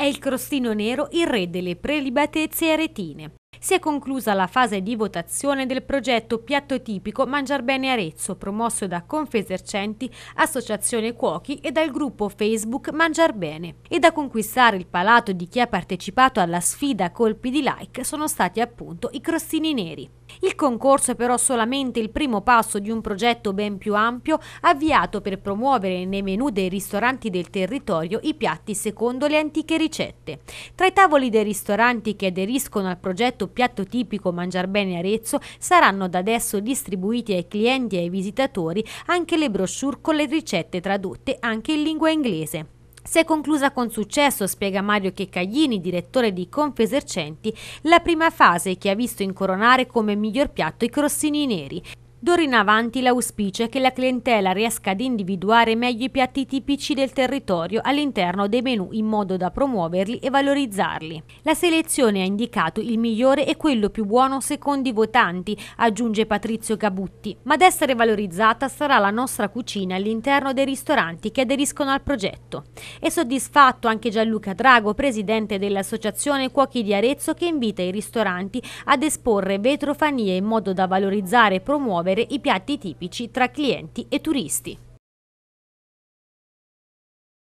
È il crostino nero il re delle prelibatezze aretine si è conclusa la fase di votazione del progetto Piatto tipico Mangiar Bene Arezzo, promosso da Confesercenti, Associazione Cuochi e dal gruppo Facebook Mangiar Bene. E da conquistare il palato di chi ha partecipato alla sfida a colpi di like sono stati appunto i crostini neri. Il concorso è però solamente il primo passo di un progetto ben più ampio avviato per promuovere nei menù dei ristoranti del territorio i piatti secondo le antiche ricette. Tra i tavoli dei ristoranti che aderiscono al progetto piatto tipico Mangiar Bene Arezzo saranno da adesso distribuiti ai clienti e ai visitatori anche le brochure con le ricette tradotte anche in lingua inglese. Si è conclusa con successo, spiega Mario Checcaglini, direttore di Confesercenti, la prima fase che ha visto incoronare come miglior piatto i crossini neri. D'ora in avanti l'auspicio è che la clientela riesca ad individuare meglio i piatti tipici del territorio all'interno dei menu in modo da promuoverli e valorizzarli. La selezione ha indicato il migliore e quello più buono secondo i votanti, aggiunge Patrizio Gabutti, ma ad essere valorizzata sarà la nostra cucina all'interno dei ristoranti che aderiscono al progetto. È soddisfatto anche Gianluca Drago, presidente dell'Associazione Cuochi di Arezzo che invita i ristoranti ad esporre vetrofanie in modo da valorizzare e promuovere promuovere i piatti tipici tra clienti e turisti.